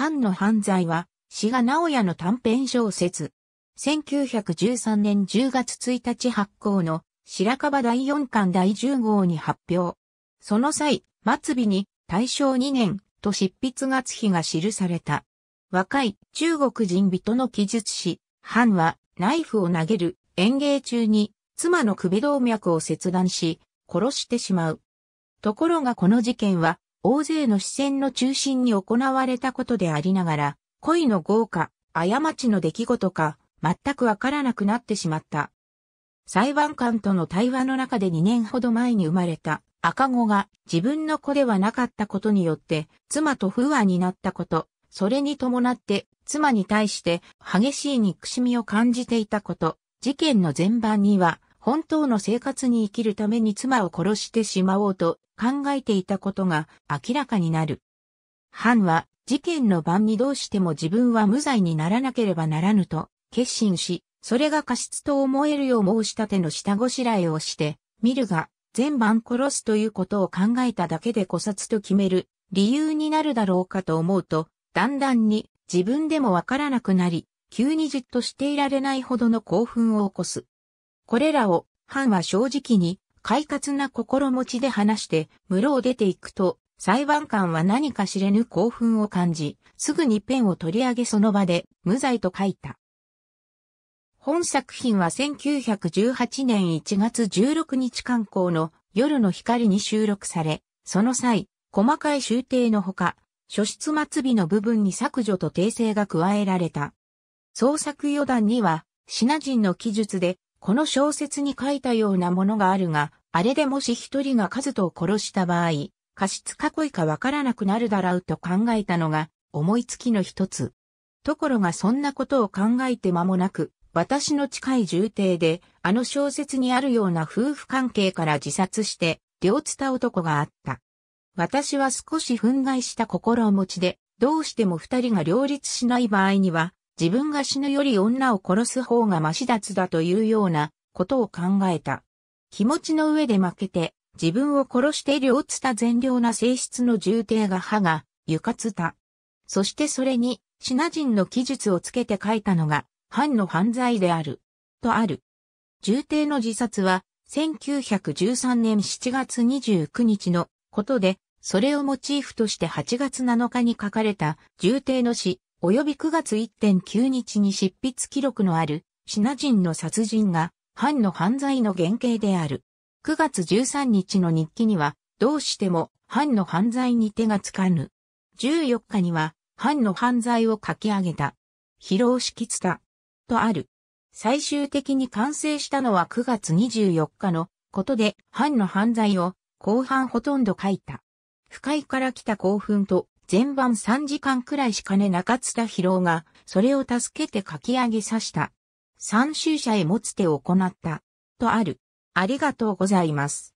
藩の犯罪は、志賀直哉の短編小説。1913年10月1日発行の白樺第4巻第10号に発表。その際、末尾に大正2年と執筆月日が記された。若い中国人人の記述し、藩はナイフを投げる演芸中に妻の首動脈を切断し、殺してしまう。ところがこの事件は大勢の視線の中心に行われたことでありながら、恋の豪華、過ちの出来事か、全くわからなくなってしまった。裁判官との対話の中で2年ほど前に生まれた赤子が自分の子ではなかったことによって妻と不和になったこと、それに伴って妻に対して激しい憎しみを感じていたこと、事件の前半には本当の生活に生きるために妻を殺してしまおうと考えていたことが明らかになる。ハンは事件の晩にどうしても自分は無罪にならなければならぬと決心し、それが過失と思えるよう申し立ての下ごしらえをして、見るが全晩殺すということを考えただけで誤殺と決める理由になるだろうかと思うと、だんだんに自分でもわからなくなり、急にじっとしていられないほどの興奮を起こす。これらを、藩は正直に、快活な心持ちで話して、室を出ていくと、裁判官は何か知れぬ興奮を感じ、すぐにペンを取り上げその場で、無罪と書いた。本作品は1918年1月16日刊行の夜の光に収録され、その際、細かい集定のほか、書出末尾の部分に削除と訂正が加えられた。創作予断には、シナ人の記述で、この小説に書いたようなものがあるが、あれでもし一人がカズトを殺した場合、過失か去意かわからなくなるだろうと考えたのが、思いつきの一つ。ところがそんなことを考えて間もなく、私の近い重邸で、あの小説にあるような夫婦関係から自殺して、両つた男があった。私は少し憤慨した心を持ちで、どうしても二人が両立しない場合には、自分が死ぬより女を殺す方がマシだつだというようなことを考えた。気持ちの上で負けて、自分を殺して両つた善良な性質の重帝が歯が、床つた。そしてそれに、シナ人の記述をつけて書いたのが、藩の犯罪である。とある。重帝の自殺は、1913年7月29日のことで、それをモチーフとして8月7日に書かれた重帝の詩、及び9月1.9日に執筆記録のある、シナ人の殺人が、藩の犯罪の原型である。9月13日の日記には、どうしても、藩の犯罪に手がつかぬ。14日には、藩の犯罪を書き上げた。疲労しきつた。とある。最終的に完成したのは9月24日のことで、藩の犯罪を後半ほとんど書いた。不快から来た興奮と前晩3時間くらいしかね中津田博夫が、それを助けて書き上げさした。参集者へ持つ手を行った。とある。ありがとうございます。